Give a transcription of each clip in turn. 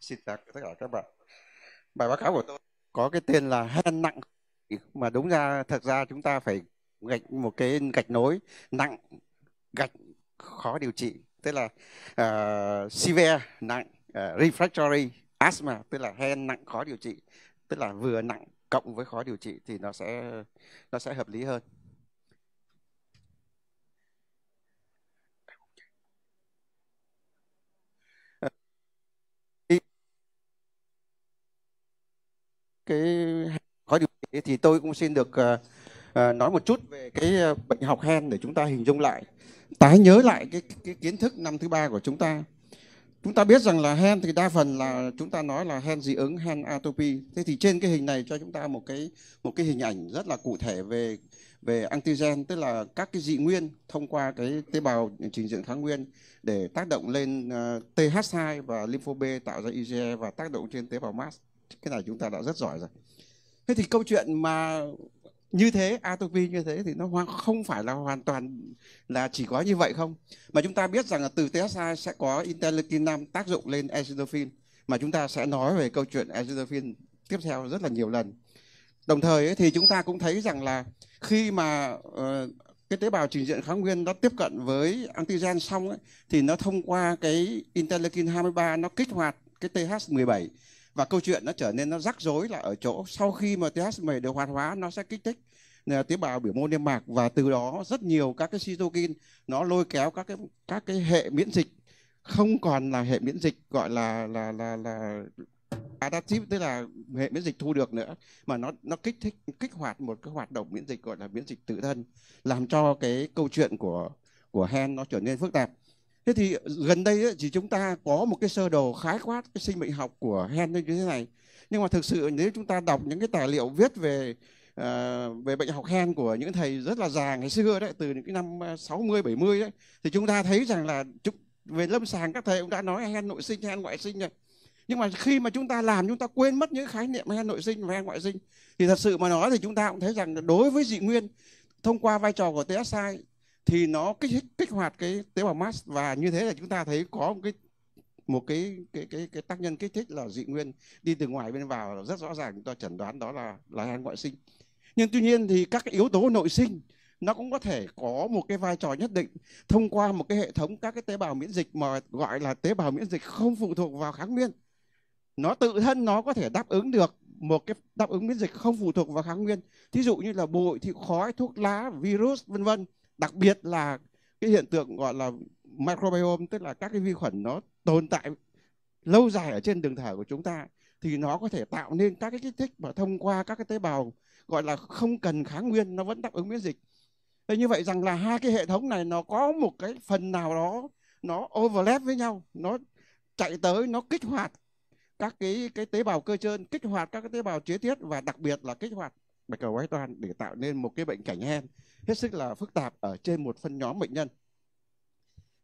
Xin chào tất cả các bạn. Bài báo cáo của tôi có cái tên là hen nặng mà đúng ra thật ra chúng ta phải gạch một cái gạch nối nặng gạch khó điều trị tức là uh, severe nặng uh, refractory asthma tức là hen nặng khó điều trị tức là vừa nặng cộng với khó điều trị thì nó sẽ nó sẽ hợp lý hơn cái có điều kiện thì tôi cũng xin được uh, nói một chút về cái ờ, bệnh học hen để chúng ta hình dung lại tái nhớ lại cái, cái kiến thức năm thứ ba của chúng ta chúng ta biết rằng là hen thì đa phần là chúng ta nói là hen dị ứng hen atopy thế thì trên cái hình này cho chúng ta một cái một cái hình ảnh rất là cụ thể về về antigen tức là các cái dị nguyên thông qua cái tế bào trình diện kháng nguyên để tác động lên uh, TH2 và lympho B tạo ra IgE và tác động trên tế bào mast cái này chúng ta đã rất giỏi rồi thế thì câu chuyện mà như thế atopy như thế thì nó không phải là hoàn toàn là chỉ có như vậy không mà chúng ta biết rằng là từ TSI sẽ có interleukin 5 tác dụng lên acidophin mà chúng ta sẽ nói về câu chuyện acidophin tiếp theo rất là nhiều lần đồng thời thì chúng ta cũng thấy rằng là khi mà ờ, cái tế bào trình diện kháng nguyên nó tiếp cận với antigen xong ấy, thì nó thông qua cái interleukin 23 nó kích hoạt cái TH17 và câu chuyện nó trở nên nó rắc rối là ở chỗ sau khi mà TSH 10 được hoạt hóa nó sẽ kích thích tế bào biểu mô niêm mạc và từ đó rất nhiều các cái cytokine nó lôi kéo các cái các cái hệ miễn dịch không còn là hệ miễn dịch gọi là là là là adaptive tức là hệ miễn dịch thu được nữa mà nó nó kích thích kích hoạt một cái hoạt động miễn dịch gọi là miễn dịch tự thân làm cho cái câu chuyện của của hen nó trở nên phức tạp Thế thì gần đây ấy, thì chúng ta có một cái sơ đồ khái quát cái sinh mệnh học của Hen như thế này. Nhưng mà thực sự nếu chúng ta đọc những cái tài liệu viết về uh, về bệnh học Hen của những thầy rất là già ngày xưa đấy, từ những cái năm 60 70 đấy thì chúng ta thấy rằng là chúng, về lâm sàng các thầy cũng đã nói hen nội sinh, hen ngoại sinh rồi. Nhưng mà khi mà chúng ta làm chúng ta quên mất những khái niệm hen nội sinh và hen ngoại sinh thì thật sự mà nói thì chúng ta cũng thấy rằng đối với dị nguyên thông qua vai trò của TSI thì nó kích kích hoạt cái tế bào mast và như thế là chúng ta thấy có một cái một cái cái cái cái tác nhân kích thích là dị nguyên đi từ ngoài bên vào là rất rõ ràng chúng ta chẩn đoán đó là là gan ngoại sinh nhưng tuy nhiên thì các yếu tố nội sinh nó cũng có thể có một cái vai trò nhất định thông qua một cái hệ thống các cái tế bào miễn dịch mà gọi là tế bào miễn dịch không phụ thuộc vào kháng nguyên nó tự thân nó có thể đáp ứng được một cái đáp ứng miễn dịch không phụ thuộc vào kháng nguyên thí dụ như là bụi thì khói thuốc lá virus vân vân đặc biệt là cái hiện tượng gọi là microbiome tức là các cái vi khuẩn nó tồn tại lâu dài ở trên đường thở của chúng ta thì nó có thể tạo nên các cái kích thích mà thông qua các cái tế bào gọi là không cần kháng nguyên nó vẫn đáp ứng miễn dịch thế như vậy rằng là hai cái hệ thống này nó có một cái phần nào đó nó overlap với nhau nó chạy tới nó kích hoạt các cái cái tế bào cơ trơn kích hoạt các cái tế bào chế tiết và đặc biệt là kích hoạt bạch cầu quái toan để tạo nên một cái bệnh cảnh hen hết sức là phức tạp ở trên một phân nhóm bệnh nhân.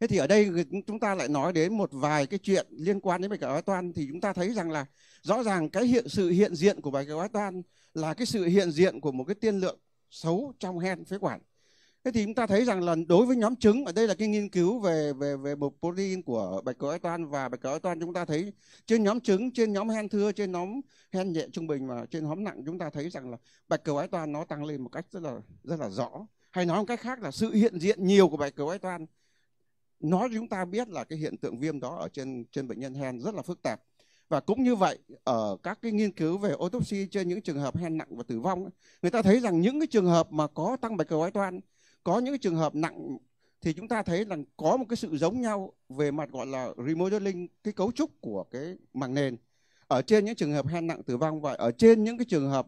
Thế thì ở đây chúng ta lại nói đến một vài cái chuyện liên quan đến bạch cầu quái toan thì chúng ta thấy rằng là rõ ràng cái hiện sự hiện diện của bạch cầu quái toan là cái sự hiện diện của một cái tiên lượng xấu trong hen phế quản Thế thì chúng ta thấy rằng là đối với nhóm trứng ở đây là cái nghiên cứu về về về một protein của bạch cầu toan và bạch cầu toan chúng ta thấy trên nhóm trứng, trên nhóm hen thưa, trên nhóm hen nhẹ trung bình và trên nhóm nặng chúng ta thấy rằng là bạch cầu toan nó tăng lên một cách rất là rất là rõ. Hay nói một cách khác là sự hiện diện nhiều của bạch cầu toan nói chúng ta biết là cái hiện tượng viêm đó ở trên trên bệnh nhân hen rất là phức tạp. Và cũng như vậy ở các cái nghiên cứu về autopsy trên những trường hợp hen nặng và tử vong người ta thấy rằng những cái trường hợp mà có tăng bạch cầu toan có những trường hợp nặng thì chúng ta thấy rằng có một cái sự giống nhau về mặt gọi là remodeling cái cấu trúc của cái màng nền ở trên những trường hợp hen nặng tử vong và ở trên những cái trường hợp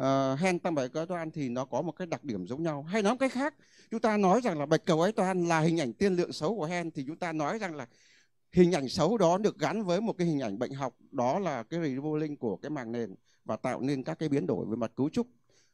uh, hen tăng bạch cầu toan thì nó có một cái đặc điểm giống nhau hay nói một cách khác chúng ta nói rằng là bạch cầu ấy toan là hình ảnh tiên lượng xấu của hen thì chúng ta nói rằng là hình ảnh xấu đó được gắn với một cái hình ảnh bệnh học đó là cái remodeling của cái màng nền và tạo nên các cái biến đổi về mặt cấu trúc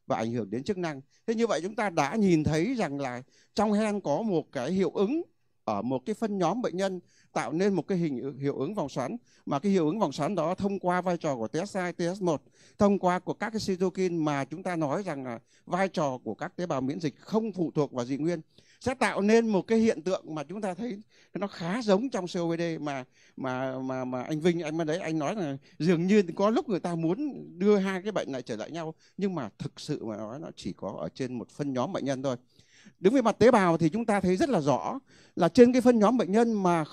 và ảnh hưởng đến chức năng thế như vậy chúng ta đã nhìn thấy rằng là trong hen có một cái hiệu ứng ở một cái phân nhóm bệnh nhân tạo nên một cái hình hiệu ứng vòng xoắn mà cái hiệu ứng vòng xoắn đó thông qua vai trò của TSI, TS1, thông qua của các cái cytokine mà chúng ta nói rằng là vai trò của các tế bào miễn dịch không phụ thuộc vào dị nguyên sẽ tạo nên một cái hiện tượng mà chúng ta thấy nó khá giống trong COVD mà mà mà mà anh Vinh anh bên đấy anh nói là dường như có lúc người ta muốn đưa hai cái bệnh lại trở lại nhau nhưng mà thực sự mà nói nó chỉ có ở trên một phân nhóm bệnh nhân thôi đứng về mặt tế bào thì chúng ta thấy rất là rõ là trên cái phân nhóm bệnh nhân mà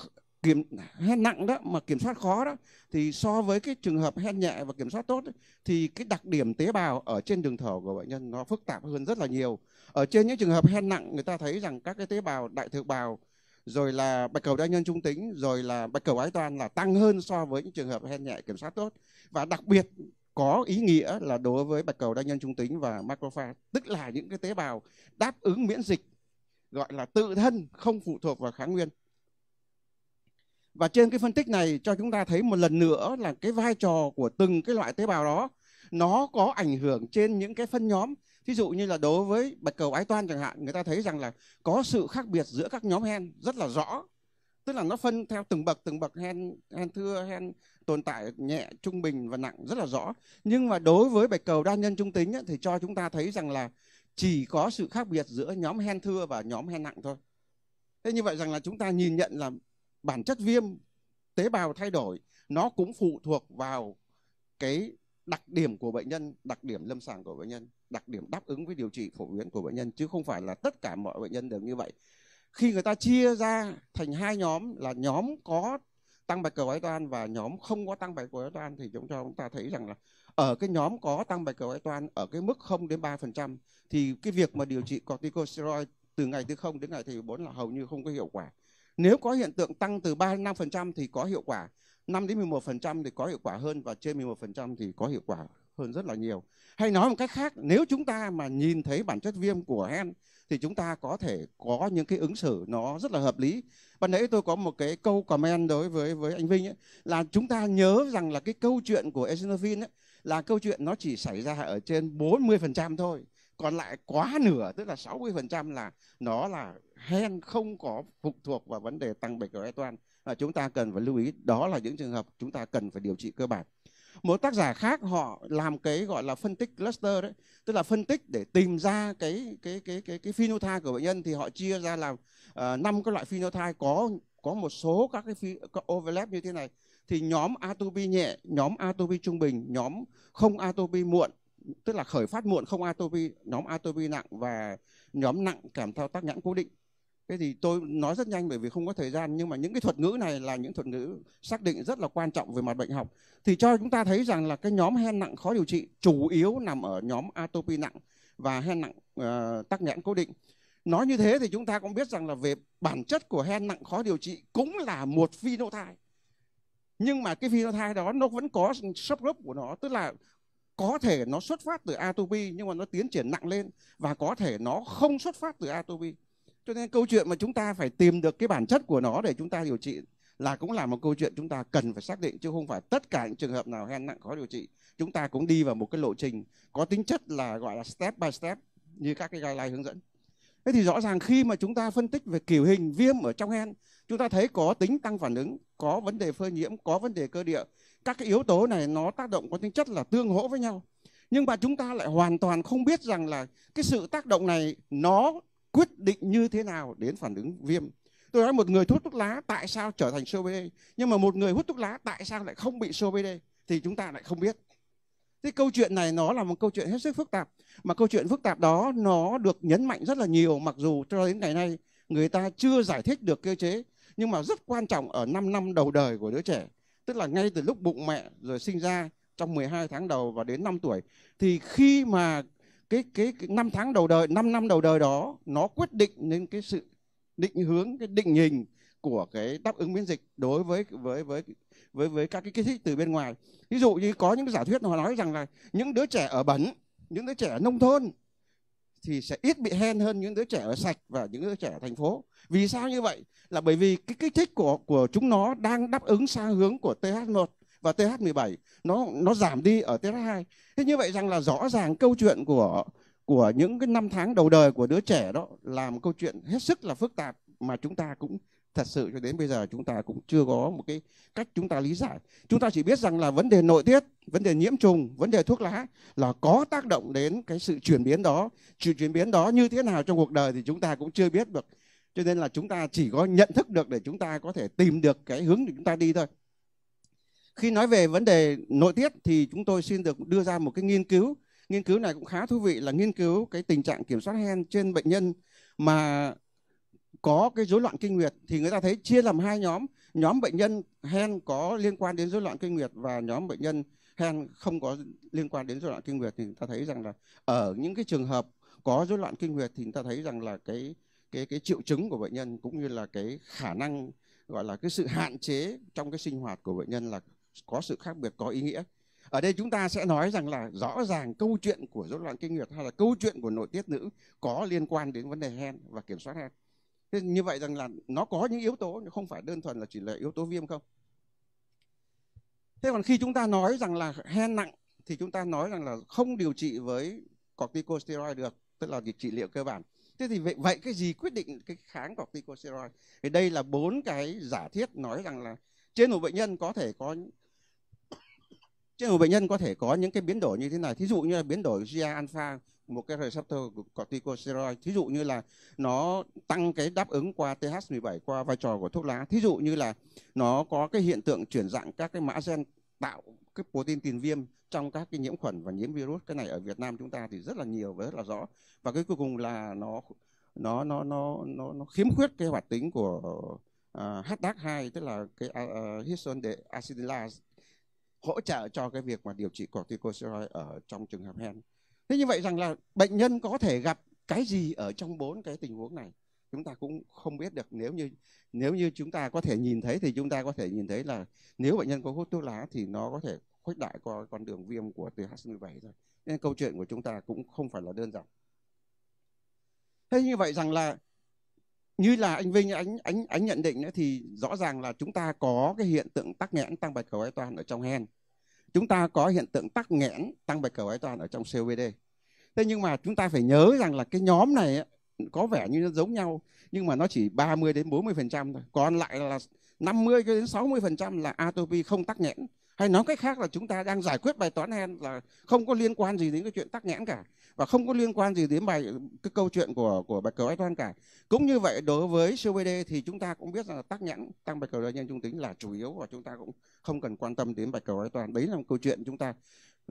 kiểm hen nặng đó mà kiểm soát khó đó thì so với cái trường hợp hen nhẹ và kiểm soát tốt ấy, thì cái đặc điểm tế bào ở trên đường thở của bệnh nhân nó phức tạp hơn rất là nhiều ở trên những trường hợp hen nặng người ta thấy rằng các cái tế bào đại thực bào rồi là bạch cầu đa nhân trung tính rồi là bạch cầu ái toan là tăng hơn so với những trường hợp hen nhẹ kiểm soát tốt và đặc biệt có ý nghĩa là đối với bạch cầu đa nhân trung tính và macrophage tức là những cái tế bào đáp ứng miễn dịch gọi là tự thân không phụ thuộc vào kháng nguyên và trên cái phân tích này cho chúng ta thấy một lần nữa là cái vai trò của từng cái loại tế bào đó nó có ảnh hưởng trên những cái phân nhóm. Ví dụ như là đối với bạch cầu ái toan chẳng hạn, người ta thấy rằng là có sự khác biệt giữa các nhóm hen rất là rõ. Tức là nó phân theo từng bậc, từng bậc hen, hen thưa, hen tồn tại nhẹ, trung bình và nặng rất là rõ. Nhưng mà đối với bạch cầu đa nhân trung tính ấy, thì cho chúng ta thấy rằng là chỉ có sự khác biệt giữa nhóm hen thưa và nhóm hen nặng thôi. Thế như vậy rằng là chúng ta nhìn nhận là bản chất viêm tế bào thay đổi nó cũng phụ thuộc vào cái đặc điểm của bệnh nhân, đặc điểm lâm sàng của bệnh nhân, đặc điểm đáp ứng với điều trị phổ biến của bệnh nhân chứ không phải là tất cả mọi bệnh nhân đều như vậy. Khi người ta chia ra thành hai nhóm là nhóm có tăng bạch cầu ái toan và nhóm không có tăng bạch cầu ái toan thì chúng cho chúng ta thấy rằng là ở cái nhóm có tăng bạch cầu ái toan ở cái mức 0 đến 3% thì cái việc mà điều trị corticosteroid từ ngày thứ 0 đến ngày thứ 4 là hầu như không có hiệu quả. Nếu có hiện tượng tăng từ 3 đến 5% thì có hiệu quả, 5 đến 11% thì có hiệu quả hơn và trên 11% thì có hiệu quả hơn rất là nhiều. Hay nói một cách khác, nếu chúng ta mà nhìn thấy bản chất viêm của hen thì chúng ta có thể có những cái ứng xử nó rất là hợp lý. Ban nãy tôi có một cái câu comment đối với với anh Vinh ấy, là chúng ta nhớ rằng là cái câu chuyện của Esinophin ấy, là câu chuyện nó chỉ xảy ra ở trên 40% thôi còn lại quá nửa tức là 60% là nó là hen không có phụ thuộc vào vấn đề tăng bạch cầu e toan và chúng ta cần phải lưu ý đó là những trường hợp chúng ta cần phải điều trị cơ bản một tác giả khác họ làm cái gọi là phân tích cluster đấy tức là phân tích để tìm ra cái cái cái cái cái phenotype của bệnh nhân thì họ chia ra làm à, năm uh, cái loại phenotype có có một số các cái phi, overlap như thế này thì nhóm atopy nhẹ nhóm atopy trung bình nhóm không atopy muộn tức là khởi phát muộn không atopy nhóm atopy nặng và nhóm nặng kèm theo tác nhãn cố định cái gì tôi nói rất nhanh bởi vì không có thời gian nhưng mà những cái thuật ngữ này là những thuật ngữ xác định rất là quan trọng về mặt bệnh học thì cho chúng ta thấy rằng là cái nhóm hen nặng khó điều trị chủ yếu nằm ở nhóm atopy nặng và hen nặng uh, tắc nhãn cố định nói như thế thì chúng ta cũng biết rằng là về bản chất của hen nặng khó điều trị cũng là một phenotype nhưng mà cái phenotype đó nó vẫn có subgroup của nó tức là có thể nó xuất phát từ atopy nhưng mà nó tiến triển nặng lên và có thể nó không xuất phát từ atopy cho nên câu chuyện mà chúng ta phải tìm được cái bản chất của nó để chúng ta điều trị là cũng là một câu chuyện chúng ta cần phải xác định chứ không phải tất cả những trường hợp nào hen nặng khó điều trị chúng ta cũng đi vào một cái lộ trình có tính chất là gọi là step by step như các cái guideline hướng dẫn thế thì rõ ràng khi mà chúng ta phân tích về kiểu hình viêm ở trong hen chúng ta thấy có tính tăng phản ứng có vấn đề phơi nhiễm có vấn đề cơ địa các cái yếu tố này nó tác động có tính chất là tương hỗ với nhau nhưng mà chúng ta lại hoàn toàn không biết rằng là cái sự tác động này nó quyết định như thế nào đến phản ứng viêm tôi nói một người hút thuốc lá tại sao trở thành COPD nhưng mà một người hút thuốc lá tại sao lại không bị COPD thì chúng ta lại không biết thế câu chuyện này nó là một câu chuyện hết sức phức tạp mà câu chuyện phức tạp đó nó được nhấn mạnh rất là nhiều mặc dù cho đến ngày nay người ta chưa giải thích được cơ chế nhưng mà rất quan trọng ở 5 năm đầu đời của đứa trẻ tức là ngay từ lúc bụng mẹ rồi sinh ra trong 12 tháng đầu và đến 5 tuổi thì khi mà cái cái, cái 5 tháng đầu đời 5 năm đầu đời đó nó quyết định đến cái sự định hướng cái định hình của cái đáp ứng miễn dịch đối với với với với với các cái kích thích từ bên ngoài ví dụ như có những giả thuyết họ nói rằng là những đứa trẻ ở bẩn những đứa trẻ ở nông thôn thì sẽ ít bị hen hơn những đứa trẻ ở sạch và những đứa trẻ ở thành phố. Vì sao như vậy? Là bởi vì cái kích thích của của chúng nó đang đáp ứng xa hướng của TH1 và TH17 nó nó giảm đi ở TH2. Thế như vậy rằng là rõ ràng câu chuyện của của những cái năm tháng đầu đời của đứa trẻ đó làm câu chuyện hết sức là phức tạp mà chúng ta cũng thật sự cho đến bây giờ chúng ta cũng chưa có một cái cách chúng ta lý giải. Chúng ta chỉ biết rằng là vấn đề nội tiết, vấn đề nhiễm trùng, vấn đề thuốc lá là có tác động đến cái sự chuyển biến đó. Sự chuyển biến đó như thế nào trong cuộc đời thì chúng ta cũng chưa biết được. Cho nên là chúng ta chỉ có nhận thức được để chúng ta có thể tìm được cái hướng để chúng ta đi thôi. Khi nói về vấn đề nội tiết thì chúng tôi xin được đưa ra một cái nghiên cứu. Nghiên cứu này cũng khá thú vị là nghiên cứu cái tình trạng kiểm soát hen trên bệnh nhân mà có cái rối loạn kinh nguyệt thì người ta thấy chia làm hai nhóm nhóm bệnh nhân hen có liên quan đến rối loạn kinh nguyệt và nhóm bệnh nhân hen không có liên quan đến rối loạn kinh nguyệt thì người ta thấy rằng là ở những cái trường hợp có rối loạn kinh nguyệt thì người ta thấy rằng là cái cái cái triệu chứng của bệnh nhân cũng như là cái khả năng gọi là cái sự hạn chế trong cái sinh hoạt của bệnh nhân là có sự khác biệt có ý nghĩa ở đây chúng ta sẽ nói rằng là rõ ràng câu chuyện của rối loạn kinh nguyệt hay là câu chuyện của nội tiết nữ có liên quan đến vấn đề hen và kiểm soát hen thế như vậy rằng là nó có những yếu tố nhưng không phải đơn thuần là chỉ là yếu tố viêm không thế còn khi chúng ta nói rằng là hen nặng thì chúng ta nói rằng là không điều trị với corticosteroid được tức là trị liệu cơ bản thế thì vậy, vậy cái gì quyết định cái kháng corticosteroid thì đây là bốn cái giả thiết nói rằng là trên một bệnh nhân có thể có trên một bệnh nhân có thể có những cái biến đổi như thế này thí dụ như là biến đổi GA alpha một cái receptor của corticosteroid thí dụ như là nó tăng cái đáp ứng qua TH17 qua vai trò của thuốc lá thí dụ như là nó có cái hiện tượng chuyển dạng các cái mã gen tạo cái protein tiền viêm trong các cái nhiễm khuẩn và nhiễm virus cái này ở Việt Nam chúng ta thì rất là nhiều và rất là rõ và cái cuối cùng là nó nó nó nó nó, nó khiếm khuyết cái hoạt tính của uh, à, HDAC2 tức là cái uh, à, à, histone để acidylase hỗ trợ cho cái việc mà điều trị corticosteroid ở trong trường hợp hen Thế như vậy rằng là bệnh nhân có thể gặp cái gì ở trong bốn cái tình huống này chúng ta cũng không biết được nếu như nếu như chúng ta có thể nhìn thấy thì chúng ta có thể nhìn thấy là nếu bệnh nhân có hút thuốc lá thì nó có thể khuếch đại qua con đường viêm của từ h 17 thôi. Nên câu chuyện của chúng ta cũng không phải là đơn giản. Thế như vậy rằng là như là anh Vinh anh anh anh nhận định ấy, thì rõ ràng là chúng ta có cái hiện tượng tắc nghẽn tăng bạch cầu hai toàn ở trong hen chúng ta có hiện tượng tắc nghẽn tăng bạch cầu ái toàn ở trong COPD. Thế nhưng mà chúng ta phải nhớ rằng là cái nhóm này có vẻ như nó giống nhau nhưng mà nó chỉ 30 đến 40% thôi. Còn lại là 50 đến 60% là atopy không tắc nghẽn hay nói cách khác là chúng ta đang giải quyết bài toán hen là không có liên quan gì đến cái chuyện tắc nghẽn cả và không có liên quan gì đến bài cái câu chuyện của của bạch cầu ái toan cả cũng như vậy đối với COPD thì chúng ta cũng biết rằng là tắc nghẽn tăng bạch cầu đa nhân trung tính là chủ yếu và chúng ta cũng không cần quan tâm đến bạch cầu ái toan đấy là một câu chuyện chúng ta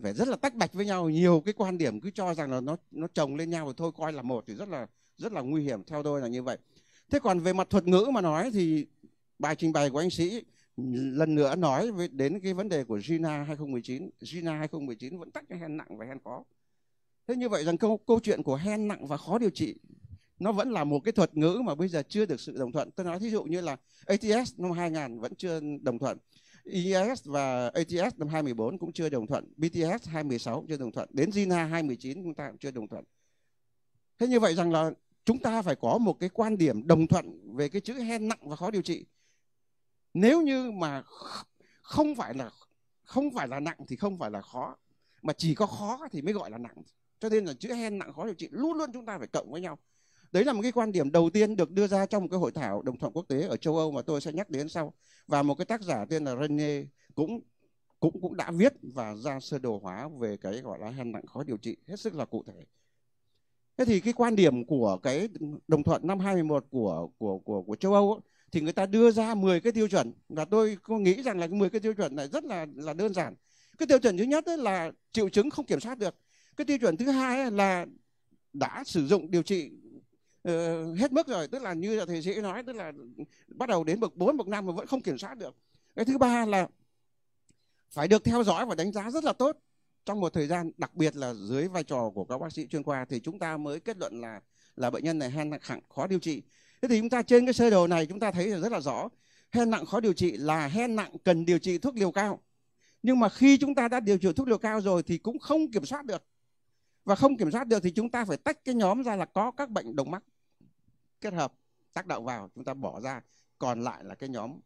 phải rất là tách bạch với nhau nhiều cái quan điểm cứ cho rằng là nó nó chồng lên nhau rồi thôi coi là một thì rất là rất là nguy hiểm theo tôi là như vậy thế còn về mặt thuật ngữ mà nói thì bài trình bày của anh sĩ lần nữa nói về đến cái vấn đề của Gina 2019 Gina 2019 vẫn tắc cái hen nặng và hen khó thế như vậy rằng câu câu chuyện của hen nặng và khó điều trị nó vẫn là một cái thuật ngữ mà bây giờ chưa được sự đồng thuận tôi nói thí dụ như là ATS năm 2000 vẫn chưa đồng thuận ES và ATS năm 2014 cũng chưa đồng thuận BTS 2016 chưa đồng thuận đến Gina 2019 chúng ta cũng chưa đồng thuận thế như vậy rằng là chúng ta phải có một cái quan điểm đồng thuận về cái chữ hen nặng và khó điều trị nếu như mà không phải là không phải là nặng thì không phải là khó mà chỉ có khó thì mới gọi là nặng cho nên là chữ hen nặng khó điều trị luôn luôn chúng ta phải cộng với nhau đấy là một cái quan điểm đầu tiên được đưa ra trong một cái hội thảo đồng thuận quốc tế ở châu Âu mà tôi sẽ nhắc đến sau và một cái tác giả tên là René cũng cũng cũng đã viết và ra sơ đồ hóa về cái gọi là hen nặng khó điều trị hết sức là cụ thể thế thì cái quan điểm của cái đồng thuận năm 21 của của của của châu Âu ấy, thì người ta đưa ra 10 cái tiêu chuẩn và tôi nghĩ rằng là 10 cái tiêu chuẩn này rất là là đơn giản cái tiêu chuẩn thứ nhất là triệu chứng không kiểm soát được cái tiêu chuẩn thứ hai là đã sử dụng điều trị uh, hết mức rồi tức là như là thầy sĩ nói tức là bắt đầu đến bậc 4 bậc 5 mà vẫn không kiểm soát được cái thứ ba là phải được theo dõi và đánh giá rất là tốt trong một thời gian đặc biệt là dưới vai trò của các bác sĩ chuyên khoa thì chúng ta mới kết luận là là bệnh nhân này hẳn khó điều trị thế thì chúng ta trên cái sơ đồ này chúng ta thấy rất là rõ hen nặng khó điều trị là hen nặng cần điều trị thuốc liều cao nhưng mà khi chúng ta đã điều trị thuốc liều cao rồi thì cũng không kiểm soát được và không kiểm soát được thì chúng ta phải tách cái nhóm ra là có các bệnh đồng mắc kết hợp tác động vào chúng ta bỏ ra còn lại là cái nhóm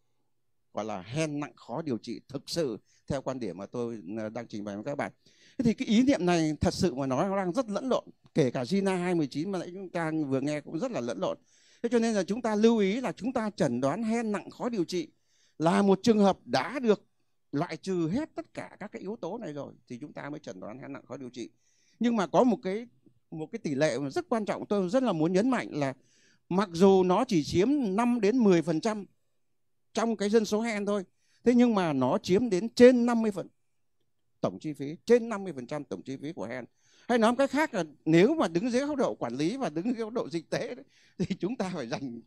gọi là hen nặng khó điều trị thực sự theo quan điểm mà tôi ờ, đang trình bày với các bạn thế thì cái ý niệm này thật sự mà nói nó đang rất lẫn lộn kể cả Gina 219 mà nãy chúng ta vừa nghe cũng rất là lẫn lộn thế cho nên là chúng ta lưu ý là chúng ta chẩn đoán hen nặng khó điều trị là một trường hợp đã được loại trừ hết tất cả các cái yếu tố này rồi thì chúng ta mới chẩn đoán hen nặng khó điều trị nhưng mà có một cái một cái tỷ lệ rất quan trọng tôi rất là muốn nhấn mạnh là mặc dù nó chỉ chiếm 5 đến 10% trong cái dân số hen thôi thế nhưng mà nó chiếm đến trên 50 phần tổng chi phí trên 50% tổng chi phí của hen hay nói một cách khác là nếu mà đứng dưới góc độ quản lý và đứng dưới góc độ dịch tễ thì chúng ta phải dành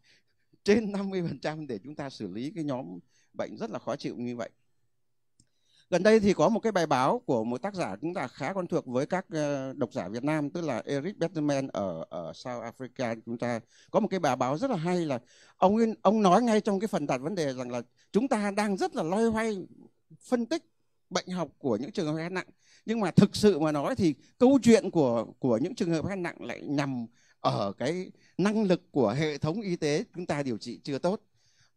trên 50% để chúng ta xử lý cái nhóm bệnh rất là khó chịu như vậy gần đây thì có một cái bài báo của một tác giả chúng ta khá quen thuộc với các ờ, độc giả Việt Nam tức là Eric Betterman ở ở South Africa chúng ta có một cái bài báo rất là hay là ông ông nói ngay trong cái phần đặt vấn đề rằng là chúng ta đang rất là loay hoay phân tích bệnh học của những trường hợp nặng nhưng mà thực sự mà nói thì câu chuyện của của những trường hợp hen nặng lại nằm ở cái năng lực của hệ thống y tế chúng ta điều trị chưa tốt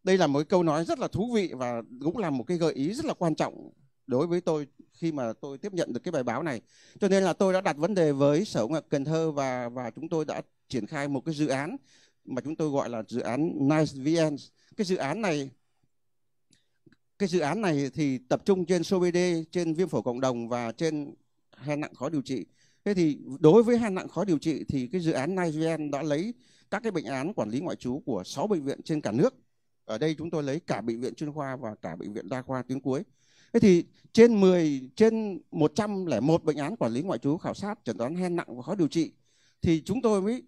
đây là một câu nói rất là thú vị và cũng là một cái gợi ý rất là quan trọng đối với tôi khi mà tôi tiếp nhận được cái bài báo này cho nên là tôi đã đặt vấn đề với sở ngọc cần thơ và và chúng tôi đã triển khai một cái dự án mà chúng tôi gọi là dự án nice vn cái dự án này cái dự án này thì tập trung trên COPD, trên viêm phổi cộng đồng và trên hen nặng khó điều trị. Thế thì đối với hen nặng khó điều trị thì cái dự án NIGEN đã lấy các cái bệnh án quản lý ngoại trú của 6 bệnh viện trên cả nước. Ở đây chúng tôi lấy cả bệnh viện chuyên khoa và cả bệnh viện đa khoa tuyến cuối. Thế thì trên 10 trên 101 bệnh án quản lý ngoại trú khảo sát chẩn đoán hen nặng và khó điều trị thì chúng tôi mới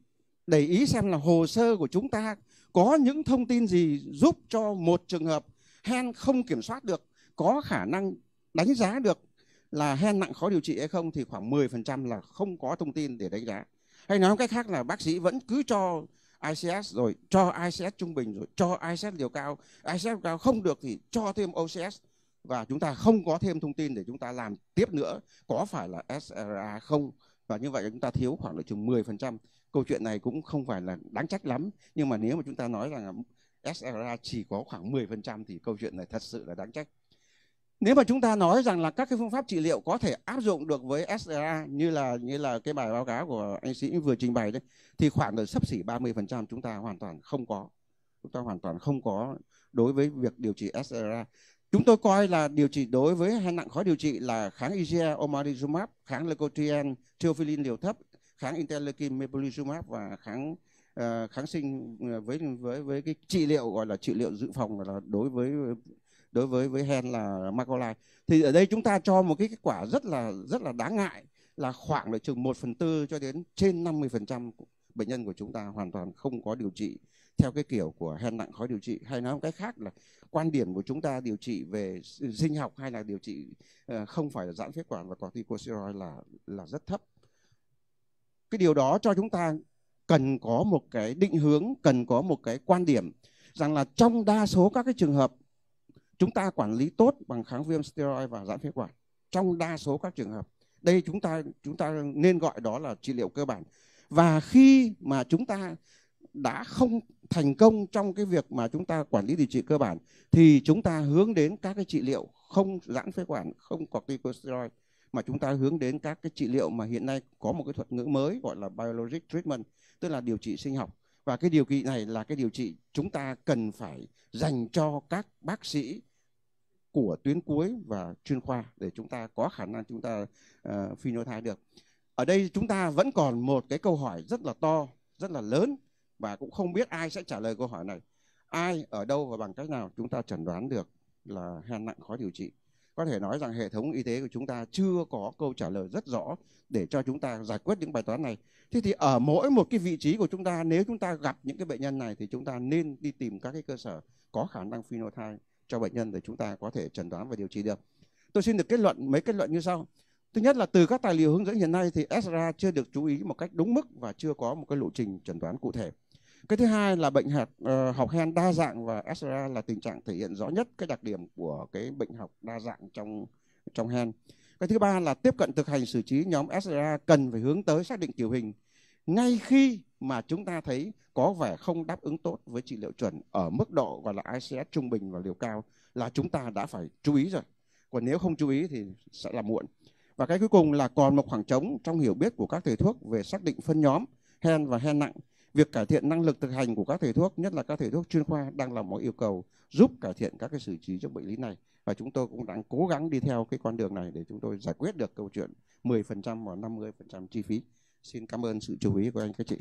để ý xem là hồ sơ của chúng ta có những thông tin gì giúp cho một trường hợp hen không kiểm soát được có khả năng đánh giá được là hen nặng khó điều trị hay không thì khoảng 10% là không có thông tin để đánh giá. Hay nói một cách khác là bác sĩ vẫn cứ cho ICS rồi cho ICS trung bình rồi cho ICS liều cao, ICS cao không được thì cho thêm OCS và chúng ta không có thêm thông tin để chúng ta làm tiếp nữa có phải là SRA không và như vậy chúng ta thiếu khoảng độ chừng 10%. Câu chuyện này cũng không phải là đáng trách lắm nhưng mà nếu mà chúng ta nói rằng SRA chỉ có khoảng 10% thì câu chuyện này thật sự là đáng trách. Nếu mà chúng ta nói rằng là các cái phương pháp trị liệu có thể áp dụng được với SRA như là như là cái bài báo cáo của anh sĩ vừa trình bày đấy thì khoảng ở sấp xỉ 30% chúng ta hoàn toàn không có. Chúng ta hoàn toàn không có đối với việc điều trị SRA. Chúng tôi coi là điều trị đối với hai nặng khó điều trị là kháng IgE omalizumab, kháng leukotrien, theophylline liều thấp, kháng interleukin mepolizumab và kháng Ờ, kháng sinh ờ, với với với cái trị liệu gọi là trị liệu dự phòng là đối với đối với với hen là macrolide thì ở đây chúng ta cho một cái kết quả rất là rất là đáng ngại là khoảng là chừng 1 phần tư cho đến trên 50 phần trăm bệnh nhân của chúng ta hoàn toàn không có điều trị theo cái kiểu của hen nặng khó điều trị hay nói một cái khác là quan điểm của chúng ta điều trị về sinh học hay là điều trị ờ, không phải là giãn phế quản và corticosteroid là là rất thấp cái điều đó cho chúng ta cần có một cái định hướng, cần có một cái quan điểm rằng là trong đa số các cái trường hợp chúng ta quản lý tốt bằng kháng viêm steroid và giãn phế quản trong đa số các trường hợp đây chúng ta chúng ta nên gọi đó là trị liệu cơ bản và khi mà chúng ta đã không thành công trong cái việc mà chúng ta quản lý điều trị cơ bản thì chúng ta hướng đến các cái trị liệu không giãn phế quản không corticosteroid mà chúng ta hướng đến các cái trị liệu mà hiện nay có một cái thuật ngữ mới gọi là biologic treatment tức là điều trị sinh học và cái điều trị này là cái điều trị chúng ta cần phải dành cho các bác sĩ của tuyến cuối và chuyên khoa để chúng ta có khả năng chúng ta uh, ờ, thai được. Ở đây chúng ta vẫn còn một cái câu hỏi rất là to, rất là lớn và cũng không biết ai sẽ trả lời câu hỏi này. Ai ở đâu và bằng cách nào chúng ta chẩn đoán được là hen nặng khó điều trị có thể nói rằng hệ thống y tế của chúng ta chưa có câu trả lời rất rõ để cho chúng ta giải quyết những bài toán này. Thế thì ở mỗi một cái vị trí của chúng ta nếu chúng ta gặp những cái bệnh nhân này thì chúng ta nên đi tìm các cái cơ sở có khả năng phenotype cho bệnh nhân để chúng ta có thể chẩn đoán và điều trị được. Tôi xin được kết luận mấy kết luận như sau. Thứ nhất là từ các tài liệu hướng dẫn hiện nay thì SRA chưa được chú ý một cách đúng mức và chưa có một cái lộ trình chẩn đoán cụ thể cái thứ hai là bệnh hạt uh, ờ, học hen đa dạng và SRA là tình trạng thể hiện rõ nhất cái đặc điểm của cái bệnh học đa dạng trong trong hen cái thứ ba là tiếp cận thực hành xử trí nhóm SRA cần phải hướng tới xác định kiểu hình ngay khi mà chúng ta thấy có vẻ không đáp ứng tốt với trị liệu chuẩn ở mức độ gọi là ICS trung bình và liều cao là chúng ta đã phải chú ý rồi. Còn nếu không chú ý thì sẽ là muộn. Và cái cuối cùng là còn một khoảng trống trong hiểu biết của các thầy thuốc về xác định phân nhóm hen và hen nặng Việc cải thiện năng lực thực hành của các thầy thuốc, nhất là các thầy thuốc chuyên khoa đang là một yêu cầu giúp cải thiện các cái xử trí trong bệnh lý này. Và chúng tôi cũng đang cố gắng đi theo cái con đường này để chúng tôi giải quyết được câu chuyện 10% và 50% chi phí. Xin cảm ơn sự chú ý của anh các chị.